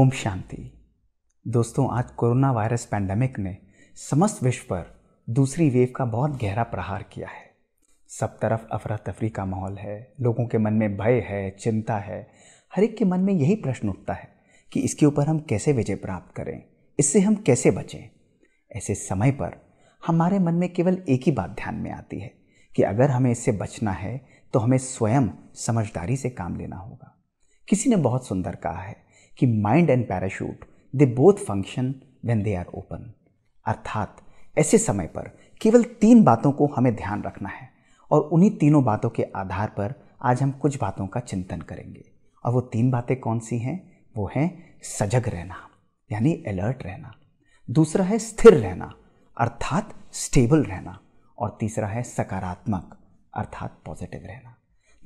ओम शांति दोस्तों आज corona virus pandemic ने समस्त विश्व पर दूसरी वेव का बहुत गहरा प्रहार किया है सब तरफ अफरा तफरी का माहौल है लोगों के मन में भय है चिंता है हर एक के मन में यही प्रश्न उठता है कि इसके ऊपर हम कैसे विजय प्राप्त करें इससे हम कैसे बचें ऐसे समय पर हमारे मन में केवल एक ही बात ध्यान में आती है कि अगर हमें इससे बचना है तो हमें स्वयं समझदारी से काम लेना होगा किसी ने बहुत सुंदर कहा है कि mind and parachute they both function when they are open अर्थात ऐसे समय पर केवल तीन बातों को हमें ध्यान रखना है और उन्हीं तीनों बातों के आधार पर आज हम कुछ बातों का चिंतन करेंगे और वो तीन बातें कौन सी हैं वो हैं सजग रहना यानी अलर्ट रहना दूसरा है स्थिर रहना अर्थात स्टेबल रहना और तीसरा है सकारात्मक अर्थात पॉजिटिव रहना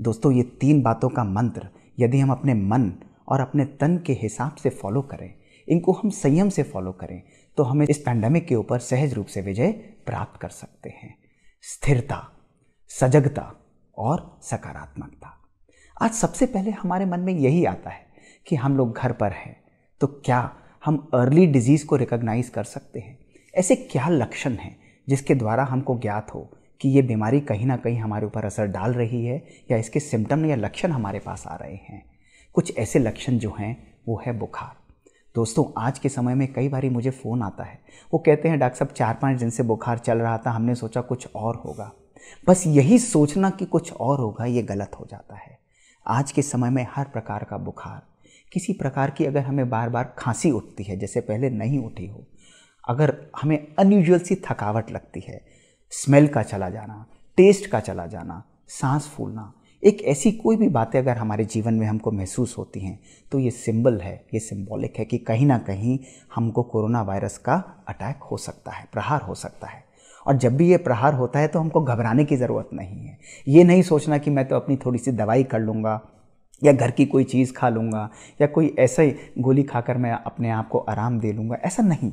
दोस्तों ये तीन बातों का मंत्र यदि हम अपने मन और अपने तन के हिसाब से फॉलो करें इनको हम संयम से फॉलो करें तो हमें इस पैंडमिक के ऊपर सहज रूप से विजय प्राप्त कर सकते हैं स्थिरता सजगता और सकारात्मकता आज सबसे पहले हमारे मन में यही आता है कि हम लोग घर पर हैं तो क्या हम अर्ली डिजीज़ को रिकॉग्नाइज कर सकते हैं ऐसे क्या लक्षण हैं जिसके द्वारा हमको ज्ञात हो कि ये बीमारी कहीं ना कहीं हमारे ऊपर असर डाल रही है या इसके सिम्टम या लक्षण हमारे पास आ रहे हैं कुछ ऐसे लक्षण जो हैं वो है बुखार दोस्तों आज के समय में कई बार मुझे फ़ोन आता है वो कहते हैं डॉक्टर साहब चार पाँच दिन से बुखार चल रहा था हमने सोचा कुछ और होगा बस यही सोचना कि कुछ और होगा ये गलत हो जाता है आज के समय में हर प्रकार का बुखार किसी प्रकार की अगर हमें बार बार खांसी उठती है जैसे पहले नहीं उठी हो अगर हमें अनयूजल सी थकावट लगती है स्मेल का चला जाना टेस्ट का चला जाना सांस फूलना एक ऐसी कोई भी बातें अगर हमारे जीवन में हमको महसूस होती हैं तो ये सिंबल है ये सिंबॉलिक है कि कहीं ना कहीं हमको कोरोना वायरस का अटैक हो सकता है प्रहार हो सकता है और जब भी ये प्रहार होता है तो हमको घबराने की ज़रूरत नहीं है ये नहीं सोचना कि मैं तो अपनी थोड़ी सी दवाई कर लूँगा या घर की कोई चीज़ खा लूँगा या कोई ऐसे गोली खाकर मैं अपने आप को आराम दे लूँगा ऐसा नहीं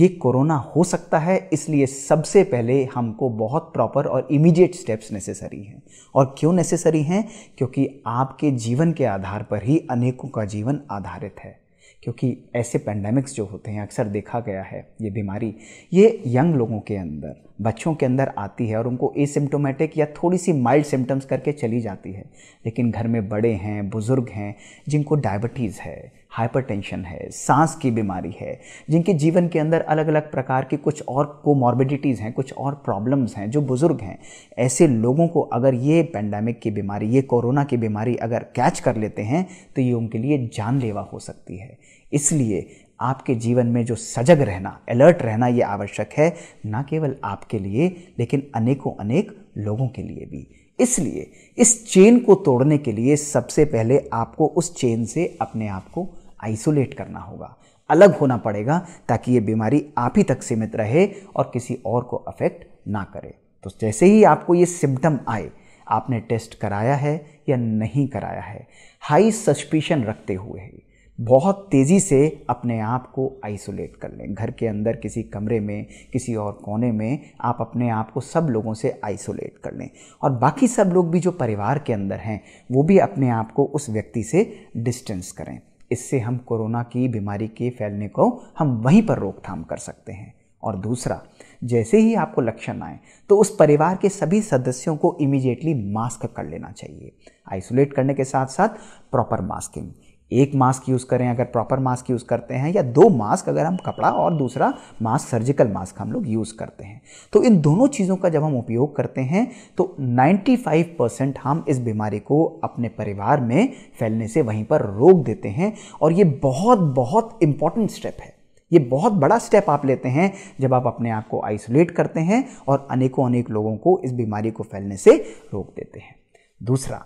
ये कोरोना हो सकता है इसलिए सबसे पहले हमको बहुत प्रॉपर और इमीडिएट स्टेप्स नेसेसरी हैं और क्यों नेसेसरी हैं क्योंकि आपके जीवन के आधार पर ही अनेकों का जीवन आधारित है क्योंकि ऐसे पेंडेमिक्स जो होते हैं अक्सर देखा गया है ये बीमारी ये यंग लोगों के अंदर बच्चों के अंदर आती है और उनको एसिम्टोमेटिक या थोड़ी सी माइल्ड सिम्टम्स करके चली जाती है लेकिन घर में बड़े हैं बुज़ुर्ग हैं जिनको डायबिटीज़ है हाइपरटेंशन है सांस की बीमारी है जिनके जीवन के अंदर अलग अलग प्रकार की कुछ और कोमॉर्बिडिटीज़ हैं कुछ और प्रॉब्लम्स हैं जो बुज़ुर्ग हैं ऐसे लोगों को अगर ये पेंडेमिक की बीमारी ये कोरोना की बीमारी अगर कैच कर लेते हैं तो ये उनके लिए जानलेवा हो सकती है इसलिए आपके जीवन में जो सजग रहना अलर्ट रहना ये आवश्यक है ना केवल आपके लिए लेकिन अनेकों अनेक लोगों के लिए भी इसलिए इस चेन को तोड़ने के लिए सबसे पहले आपको उस चेन से अपने आप को आइसोलेट करना होगा अलग होना पड़ेगा ताकि ये बीमारी आप ही तक सीमित रहे और किसी और को अफेक्ट ना करे तो जैसे ही आपको ये सिम्टम आए आपने टेस्ट कराया है या नहीं कराया है हाई सस्पिशन रखते हुए बहुत तेज़ी से अपने आप को आइसोलेट कर लें घर के अंदर किसी कमरे में किसी और कोने में आप अपने आप को सब लोगों से आइसोलेट कर लें और बाकी सब लोग भी जो परिवार के अंदर हैं वो भी अपने आप को उस व्यक्ति से डिस्टेंस करें इससे हम कोरोना की बीमारी के फैलने को हम वहीं पर रोकथाम कर सकते हैं और दूसरा जैसे ही आपको लक्षण आए तो उस परिवार के सभी सदस्यों को इमीडिएटली मास्क कर लेना चाहिए आइसोलेट करने के साथ साथ प्रॉपर मास्किंग एक मास्क यूज़ करें अगर प्रॉपर मास्क यूज़ करते हैं या दो मास्क अगर हम कपड़ा और दूसरा मास्क सर्जिकल मास्क हम लोग यूज़ करते हैं तो इन दोनों चीज़ों का जब हम उपयोग करते हैं तो 95 परसेंट हम इस बीमारी को अपने परिवार में फैलने से वहीं पर रोक देते हैं और ये बहुत बहुत इम्पॉर्टेंट स्टेप है ये बहुत बड़ा स्टेप आप लेते हैं जब आप अपने आप को आइसोलेट करते हैं और अनेकों अनेक लोगों को इस बीमारी को फैलने से रोक देते हैं दूसरा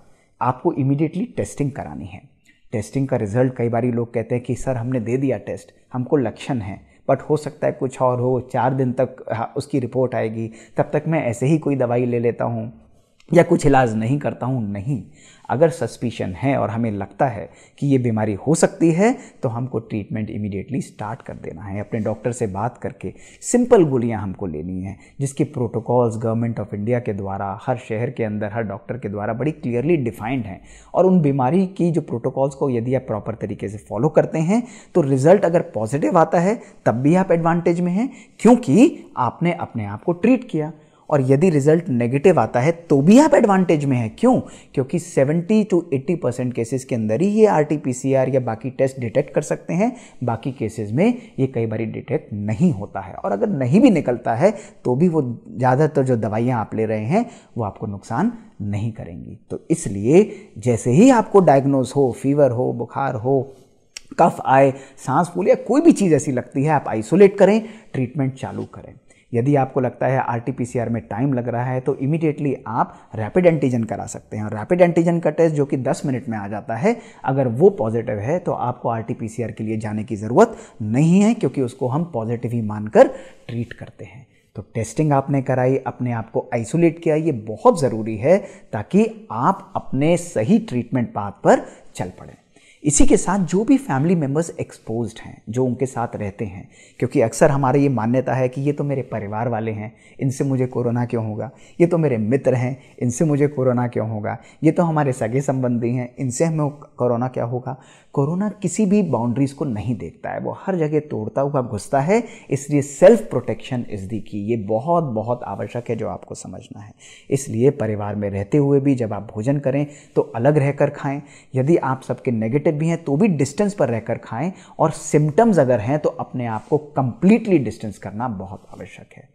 आपको इमीडिएटली टेस्टिंग करानी है टेस्टिंग का रिजल्ट कई बार लोग कहते हैं कि सर हमने दे दिया टेस्ट हमको लक्षण है बट हो सकता है कुछ और हो चार दिन तक हाँ, उसकी रिपोर्ट आएगी तब तक मैं ऐसे ही कोई दवाई ले लेता हूँ या कुछ इलाज नहीं करता हूँ नहीं अगर सस्पिशन है और हमें लगता है कि ये बीमारी हो सकती है तो हमको ट्रीटमेंट इमीडिएटली स्टार्ट कर देना है अपने डॉक्टर से बात करके सिंपल गोलियाँ हमको लेनी है जिसके प्रोटोकॉल्स गवर्नमेंट ऑफ इंडिया के द्वारा हर शहर के अंदर हर डॉक्टर के द्वारा बड़ी क्लियरली डिफाइंड हैं और उन बीमारी की जो प्रोटोकॉल्स को यदि आप प्रॉपर तरीके से फॉलो करते हैं तो रिजल्ट अगर पॉजिटिव आता है तब भी आप एडवांटेज में हैं क्योंकि आपने अपने आप को ट्रीट किया और यदि रिजल्ट नेगेटिव आता है तो भी आप एडवांटेज में हैं क्यों क्योंकि 70 टू 80 परसेंट केसेस के अंदर ही ये आर टी या बाकी टेस्ट डिटेक्ट कर सकते हैं बाकी केसेस में ये कई बार डिटेक्ट नहीं होता है और अगर नहीं भी निकलता है तो भी वो ज़्यादातर जो दवाइयाँ आप ले रहे हैं वो आपको नुकसान नहीं करेंगी तो इसलिए जैसे ही आपको डायग्नोज हो फीवर हो बुखार हो कफ आए सांस फूल या कोई भी चीज़ ऐसी लगती है आप आइसोलेट करें ट्रीटमेंट चालू करें यदि आपको लगता है आर में टाइम लग रहा है तो इमीडिएटली आप रैपिड एंटीजन करा सकते हैं और रैपिड एंटीजन का टेस्ट जो कि 10 मिनट में आ जाता है अगर वो पॉजिटिव है तो आपको आर के लिए जाने की ज़रूरत नहीं है क्योंकि उसको हम पॉजिटिव ही मानकर ट्रीट करते हैं तो टेस्टिंग आपने कराई अपने आप को आइसोलेट किया ये बहुत ज़रूरी है ताकि आप अपने सही ट्रीटमेंट पाथ पर चल पड़ें इसी के साथ जो भी फैमिली मेम्बर्स एक्सपोज हैं जो उनके साथ रहते हैं क्योंकि अक्सर हमारी ये मान्यता है कि ये तो मेरे परिवार वाले हैं इनसे मुझे कोरोना क्यों होगा ये तो मेरे मित्र हैं इनसे मुझे कोरोना क्यों होगा ये तो हमारे सगे संबंधी हैं इनसे हमें कोरोना क्या होगा कोरोना किसी भी बाउंड्रीज को नहीं देखता है वो हर जगह तोड़ता हुआ घुसता है इसलिए सेल्फ प्रोटेक्शन इज दी की ये बहुत बहुत आवश्यक है जो आपको समझना है इसलिए परिवार में रहते हुए भी जब आप भोजन करें तो अलग रहकर खाएं यदि आप सबके नेगेटिव भी हैं तो भी डिस्टेंस पर रहकर खाएं और सिम्टम्स अगर हैं तो अपने आप को कंप्लीटली डिस्टेंस करना बहुत आवश्यक है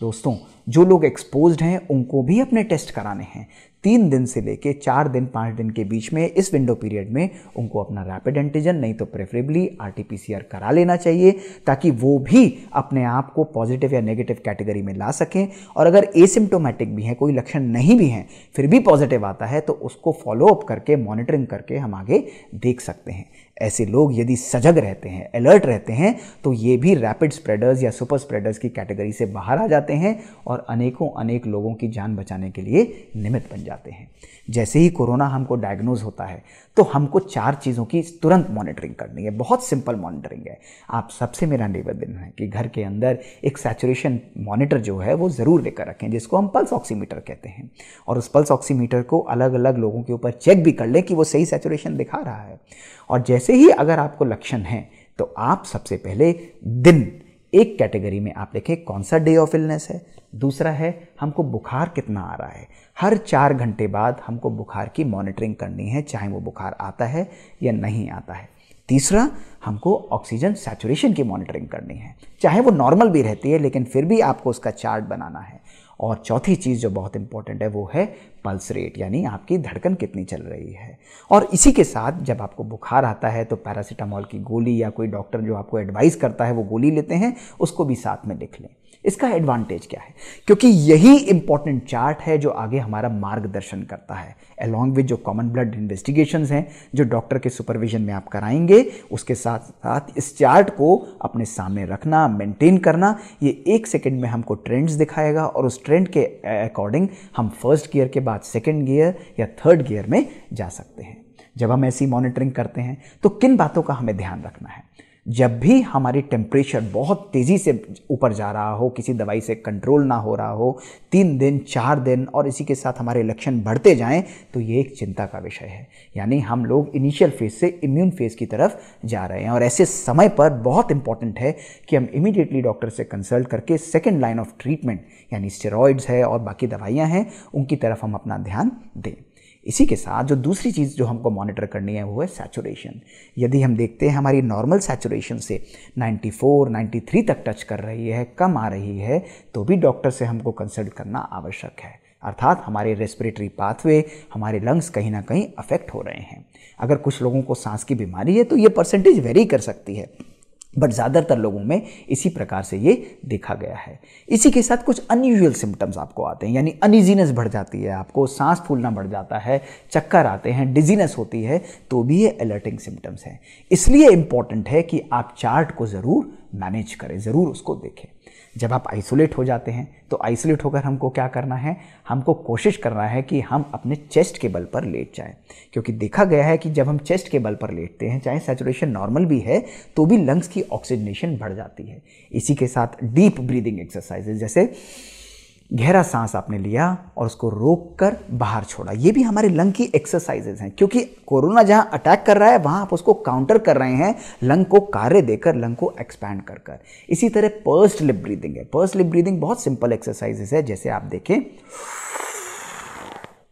दोस्तों जो लोग एक्सपोज हैं उनको भी अपने टेस्ट कराने हैं तीन दिन से लेके चार दिन पाँच दिन के बीच में इस विंडो पीरियड में उनको अपना रैपिड एंटीजन नहीं तो प्रेफरेबली आर टी करा लेना चाहिए ताकि वो भी अपने आप को पॉजिटिव या नेगेटिव कैटेगरी में ला सकें और अगर एसिम्टोमेटिक भी हैं कोई लक्षण नहीं भी हैं फिर भी पॉजिटिव आता है तो उसको फॉलोअप करके मॉनिटरिंग करके हम आगे देख सकते हैं ऐसे लोग यदि सजग रहते हैं अलर्ट रहते हैं तो ये भी रैपिड स्प्रेडर्स या सुपर स्प्रेडर्स की कैटेगरी से बाहर आ जाते हैं और अनेकों अनेक लोगों की जान बचाने के लिए निमित्त बन जाते हैं जैसे ही कोरोना हमको डायग्नोज होता है तो हमको चार चीज़ों की तुरंत मॉनिटरिंग करनी है बहुत सिंपल मॉनिटरिंग है आप सबसे मेरा निवेदन है कि घर के अंदर एक सैचुरेशन मॉनिटर जो है वो ज़रूर लेकर रखें जिसको हम पल्स ऑक्सीमीटर कहते हैं और उस पल्स ऑक्सीमीटर को अलग अलग लोगों के ऊपर चेक भी कर लें कि वो सही सैचुरेशन दिखा रहा है और जैसे ही अगर आपको लक्षण है तो आप सबसे पहले दिन एक कैटेगरी में आप देखें कौन सा डे ऑफ इलनेस है दूसरा है हमको बुखार कितना आ रहा है हर चार घंटे बाद हमको बुखार की मॉनिटरिंग करनी है चाहे वो बुखार आता है या नहीं आता है तीसरा हमको ऑक्सीजन सेचुरेशन की मॉनिटरिंग करनी है चाहे वो नॉर्मल भी रहती है लेकिन फिर भी आपको उसका चार्ट बनाना है और चौथी चीज़ जो बहुत इंपॉर्टेंट है वो है पल्स रेट यानी आपकी धड़कन कितनी चल रही है और इसी के साथ जब आपको बुखार आता है तो पैरासीटामॉल की गोली या कोई डॉक्टर जो आपको एडवाइस करता है वो गोली लेते हैं उसको भी साथ में लिख लें इसका एडवांटेज क्या है क्योंकि यही इंपॉर्टेंट चार्ट है जो आगे हमारा मार्गदर्शन करता है अलॉन्ग विद जो कॉमन ब्लड इन्वेस्टिगेशन हैं जो डॉक्टर के सुपरविजन में आप कराएंगे उसके साथ साथ इस चार्ट को अपने सामने रखना मेंटेन करना ये एक सेकेंड में हमको ट्रेंड्स दिखाएगा और उस ट्रेंड के अकॉर्डिंग हम फर्स्ट ईयर के बाद बाद सेकेंड गियर या थर्ड गियर में जा सकते हैं जब हम ऐसी मॉनिटरिंग करते हैं तो किन बातों का हमें ध्यान रखना है जब भी हमारी टेम्परेचर बहुत तेज़ी से ऊपर जा रहा हो किसी दवाई से कंट्रोल ना हो रहा हो तीन दिन चार दिन और इसी के साथ हमारे लक्षण बढ़ते जाएं तो ये एक चिंता का विषय है यानी हम लोग इनिशियल फेज़ से इम्यून फेज़ की तरफ जा रहे हैं और ऐसे समय पर बहुत इंपॉर्टेंट है कि हम इमीडिएटली डॉक्टर से कंसल्ट करके सेकेंड लाइन ऑफ ट्रीटमेंट यानी स्टेरॉइड्स है और बाकी दवाइयाँ हैं उनकी तरफ हम अपना ध्यान दें इसी के साथ जो दूसरी चीज़ जो हमको मॉनिटर करनी है वो है सैचुरेशन यदि हम देखते हैं हमारी नॉर्मल सैचुरेशन से 94, 93 तक टच कर रही है कम आ रही है तो भी डॉक्टर से हमको कंसल्ट करना आवश्यक है अर्थात हमारे रेस्पिरेटरी पाथवे हमारे लंग्स कहीं ना कहीं अफेक्ट हो रहे हैं अगर कुछ लोगों को सांस की बीमारी है तो ये परसेंटेज वेरी कर सकती है बट ज़्यादातर लोगों में इसी प्रकार से ये देखा गया है इसी के साथ कुछ अनयूजल सिम्टम्स आपको आते हैं यानी अनइजीनेस बढ़ जाती है आपको सांस फूलना बढ़ जाता है चक्कर आते हैं डिजीनेस होती है तो भी ये अलर्टिंग सिम्टम्स हैं इसलिए इम्पॉर्टेंट है कि आप चार्ट को ज़रूर मैनेज करें ज़रूर उसको देखें जब आप आइसोलेट हो जाते हैं तो आइसोलेट होकर हमको क्या करना है हमको कोशिश करना है कि हम अपने चेस्ट के बल पर लेट जाएं क्योंकि देखा गया है कि जब हम चेस्ट के बल पर लेटते हैं चाहे सेचुरेशन नॉर्मल भी है तो भी लंग्स की ऑक्सीजनेशन बढ़ जाती है इसी के साथ डीप ब्रीदिंग एक्सरसाइजेज जैसे गहरा सांस आपने लिया और उसको रोक कर बाहर छोड़ा ये भी हमारे लंग की एक्सरसाइजेज हैं क्योंकि कोरोना जहां अटैक कर रहा है वहां आप उसको काउंटर कर रहे हैं लंग को कार्य देकर लंग को एक्सपैंड कर कर इसी तरह पर्स्ट लिप ब्रीदिंग है पर्स्ट लिप ब्रीदिंग बहुत सिंपल एक्सरसाइजेज है जैसे आप देखें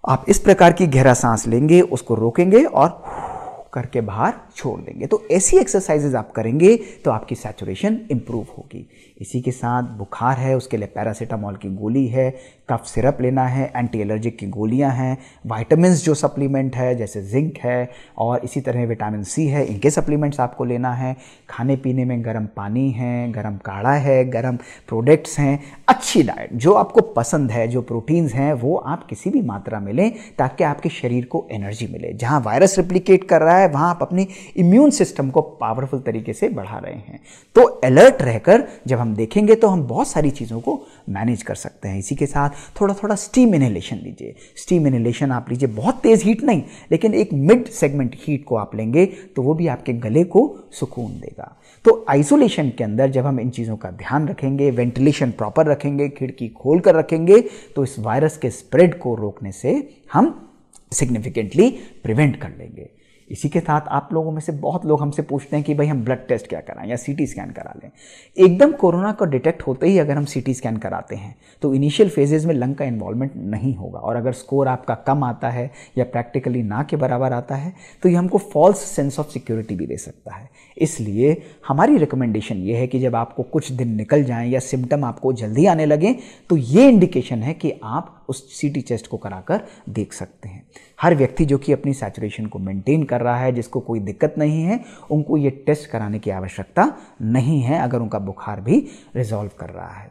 आप इस प्रकार की गहरा सांस लेंगे उसको रोकेंगे और करके बाहर छोड़ देंगे तो ऐसी एक्सरसाइजेज आप करेंगे तो आपकी सैचुरेशन इम्प्रूव होगी इसी के साथ बुखार है उसके लिए पैरासीटामॉल की गोली है कफ सिरप लेना है एंटी एलर्जिक की गोलियां हैं वाइटामस जो सप्लीमेंट है जैसे जिंक है और इसी तरह विटामिन सी है इनके सप्लीमेंट्स आपको लेना है खाने पीने में गर्म पानी है गर्म काढ़ा है गर्म प्रोडक्ट्स हैं अच्छी डाइट जो आपको पसंद है जो प्रोटीन्स हैं वो आप किसी भी मात्रा में लें ताकि आपके शरीर को एनर्जी मिले जहाँ वायरस रिप्लीकेट कर रहा है वहाँ आप अपनी इम्यून सिस्टम को पावरफुल तरीके से बढ़ा रहे हैं तो अलर्ट रहकर जब हम देखेंगे तो हम बहुत सारी चीज़ों को मैनेज कर सकते हैं इसी के साथ थोड़ा थोड़ा स्टीम इनहेलेशन लीजिए स्टीम इनहेलेशन आप लीजिए बहुत तेज़ हीट नहीं लेकिन एक मिड सेगमेंट हीट को आप लेंगे तो वो भी आपके गले को सुकून देगा तो आइसोलेशन के अंदर जब हम इन चीज़ों का ध्यान रखेंगे वेंटिलेशन प्रॉपर रखेंगे खिड़की खोल कर रखेंगे तो इस वायरस के स्प्रेड को रोकने से हम सिग्निफिकेंटली प्रिवेंट कर लेंगे इसी के साथ आप लोगों में से बहुत लोग हमसे पूछते हैं कि भाई हम ब्लड टेस्ट क्या कराएं या सीटी स्कैन करा लें एकदम कोरोना को डिटेक्ट होते ही अगर हम सीटी स्कैन कराते हैं तो इनिशियल फेजेज़ में लंग का इन्वॉल्वमेंट नहीं होगा और अगर स्कोर आपका कम आता है या प्रैक्टिकली ना के बराबर आता है तो ये हमको फॉल्स सेंस ऑफ सिक्योरिटी भी दे सकता है इसलिए हमारी रिकमेंडेशन ये है कि जब आपको कुछ दिन निकल जाएँ या सिम्टम आपको जल्दी आने लगें तो ये इंडिकेशन है कि आप उस सीटी चेस्ट को कराकर देख सकते हैं हर व्यक्ति जो कि अपनी सैचुरेशन को मेंटेन कर रहा है जिसको कोई दिक्कत नहीं है उनको ये टेस्ट कराने की आवश्यकता नहीं है अगर उनका बुखार भी रिजॉल्व कर रहा है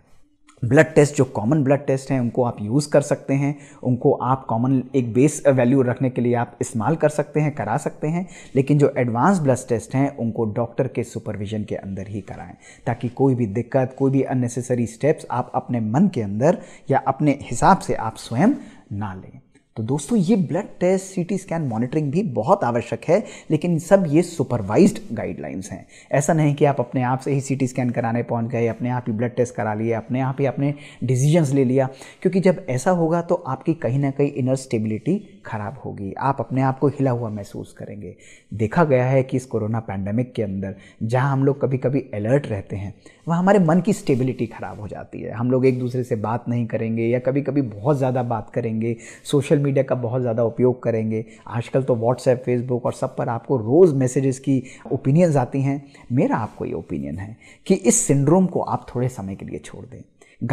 ब्लड टेस्ट जो कॉमन ब्लड टेस्ट हैं उनको आप यूज़ कर सकते हैं उनको आप कॉमन एक बेस वैल्यू रखने के लिए आप इस्तेमाल कर सकते हैं करा सकते हैं लेकिन जो एडवांस ब्लड टेस्ट हैं उनको डॉक्टर के सुपरविज़न के अंदर ही कराएं ताकि कोई भी दिक्कत कोई भी अननेसेसरी स्टेप्स आप अपने मन के अंदर या अपने हिसाब से आप स्वयं ना लें तो दोस्तों ये blood test CT scan monitoring भी बहुत आवश्यक है लेकिन सब ये सुपरवाइज्ड गाइडलाइंस हैं ऐसा नहीं कि आप अपने आप से ही सीटी स्कैन कराने पहुंच गए अपने आप ही ब्लड टेस्ट करा लिए अपने आप ही अपने डिसीजंस ले लिया क्योंकि जब ऐसा होगा तो आपकी कहीं ना कहीं इनर स्टेबिलिटी खराब होगी आप अपने आप को हिला हुआ महसूस करेंगे देखा गया है कि इस कोरोना पैंडेमिक के अंदर जहां हम लोग कभी कभी अलर्ट रहते हैं वहाँ हमारे मन की स्टेबिलिटी ख़राब हो जाती है हम लोग एक दूसरे से बात नहीं करेंगे या कभी कभी बहुत ज़्यादा बात करेंगे सोशल मीडिया का बहुत ज़्यादा उपयोग करेंगे आजकल तो व्हाट्सएप फेसबुक और सब पर आपको रोज़ मैसेजेस की ओपिनियंस आती हैं मेरा आपको ये ओपिनियन है कि इस सिंड्रोम को आप थोड़े समय के लिए छोड़ दें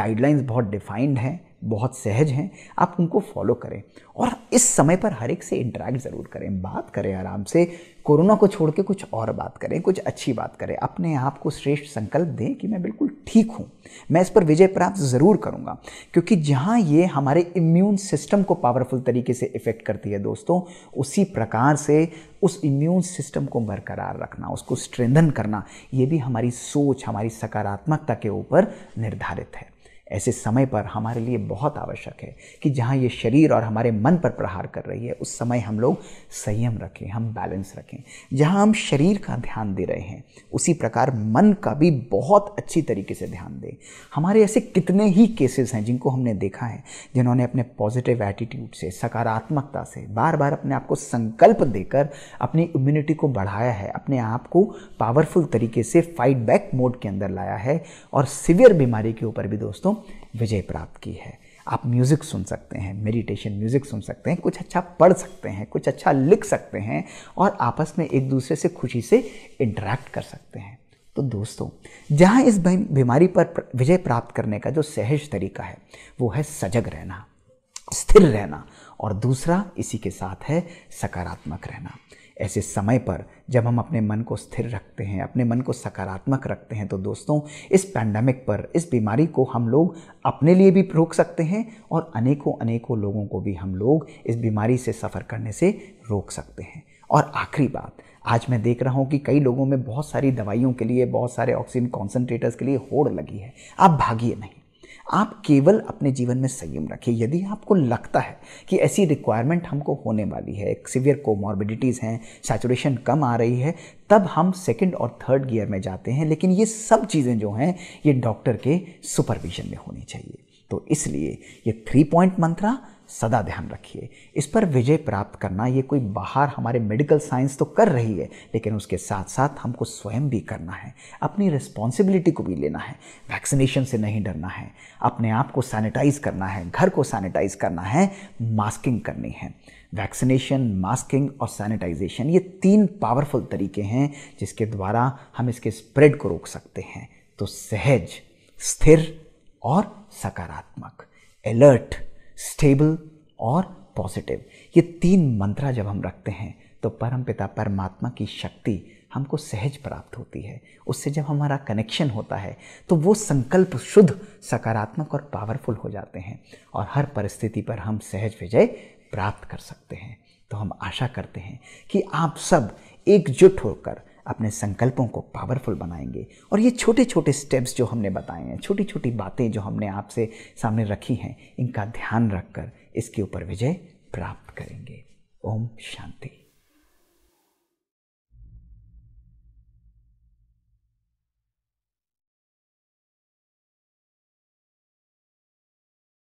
गाइडलाइंस बहुत डिफाइंड हैं बहुत सहज हैं आप उनको फॉलो करें और इस समय पर हर एक से इंटरेक्ट ज़रूर करें बात करें आराम से कोरोना को छोड़ के कुछ और बात करें कुछ अच्छी बात करें अपने आप को श्रेष्ठ संकल्प दें कि मैं बिल्कुल ठीक हूँ मैं इस पर विजय प्राप्त ज़रूर करूँगा क्योंकि जहाँ ये हमारे इम्यून सिस्टम को पावरफुल तरीके से इफ़ेक्ट करती है दोस्तों उसी प्रकार से उस इम्यून सिस्टम को बरकरार रखना उसको स्ट्रेंथन करना ये भी हमारी सोच हमारी सकारात्मकता के ऊपर निर्धारित है ऐसे समय पर हमारे लिए बहुत आवश्यक है कि जहाँ ये शरीर और हमारे मन पर प्रहार कर रही है उस समय हम लोग संयम रखें हम बैलेंस रखें जहाँ हम शरीर का ध्यान दे रहे हैं उसी प्रकार मन का भी बहुत अच्छी तरीके से ध्यान दें हमारे ऐसे कितने ही केसेस हैं जिनको हमने देखा है जिन्होंने अपने पॉजिटिव एटीट्यूड से सकारात्मकता से बार बार अपने आप को संकल्प देकर अपनी इम्यूनिटी को बढ़ाया है अपने आप को पावरफुल तरीके से फाइट बैक मोड के अंदर लाया है और सिवियर बीमारी के ऊपर भी दोस्तों विजय प्राप्त की है आप म्यूज़िक सुन सकते हैं मेडिटेशन म्यूज़िक सुन सकते हैं कुछ अच्छा पढ़ सकते हैं कुछ अच्छा लिख सकते हैं और आपस में एक दूसरे से खुशी से इंटरेक्ट कर सकते हैं तो दोस्तों जहाँ इस बीमारी पर विजय प्राप्त करने का जो सहज तरीका है वो है सजग रहना स्थिर रहना और दूसरा इसी के साथ है सकारात्मक रहना ऐसे समय पर जब हम अपने मन को स्थिर रखते हैं अपने मन को सकारात्मक रखते हैं तो दोस्तों इस पैंडमिक पर इस बीमारी को हम लोग अपने लिए भी रोक सकते हैं और अनेकों अनेकों लोगों को भी हम लोग इस बीमारी से सफ़र करने से रोक सकते हैं और आखिरी बात आज मैं देख रहा हूँ कि कई लोगों में बहुत सारी दवाइयों के लिए बहुत सारे ऑक्सीजन कॉन्सनट्रेटर्स के लिए होड़ लगी है आप भागिए नहीं आप केवल अपने जीवन में संयम रखें यदि आपको लगता है कि ऐसी रिक्वायरमेंट हमको होने वाली है सिवियर कोमॉर्बिडिटीज़ हैं सैचुरेशन कम आ रही है तब हम सेकंड और थर्ड गियर में जाते हैं लेकिन ये सब चीज़ें जो हैं ये डॉक्टर के सुपरविजन में होनी चाहिए तो इसलिए ये थ्री पॉइंट मंत्रा सदा ध्यान रखिए इस पर विजय प्राप्त करना ये कोई बाहर हमारे मेडिकल साइंस तो कर रही है लेकिन उसके साथ साथ हमको स्वयं भी करना है अपनी रिस्पॉन्सिबिलिटी को भी लेना है वैक्सीनेशन से नहीं डरना है अपने आप को सैनिटाइज करना है घर को सैनिटाइज करना है मास्किंग करनी है वैक्सीनेशन मास्किंग और सैनिटाइजेशन ये तीन पावरफुल तरीके हैं जिसके द्वारा हम इसके स्प्रेड को रोक सकते हैं तो सहज स्थिर और सकारात्मक अलर्ट स्टेबल और पॉजिटिव ये तीन मंत्रा जब हम रखते हैं तो परमपिता परमात्मा की शक्ति हमको सहज प्राप्त होती है उससे जब हमारा कनेक्शन होता है तो वो संकल्प शुद्ध सकारात्मक और पावरफुल हो जाते हैं और हर परिस्थिति पर हम सहज विजय प्राप्त कर सकते हैं तो हम आशा करते हैं कि आप सब एकजुट होकर अपने संकल्पों को पावरफुल बनाएंगे और ये छोटे छोटे स्टेप्स जो हमने बताए हैं छोटी छोटी बातें जो हमने आपसे सामने रखी हैं इनका ध्यान रखकर इसके ऊपर विजय प्राप्त करेंगे ओम शांति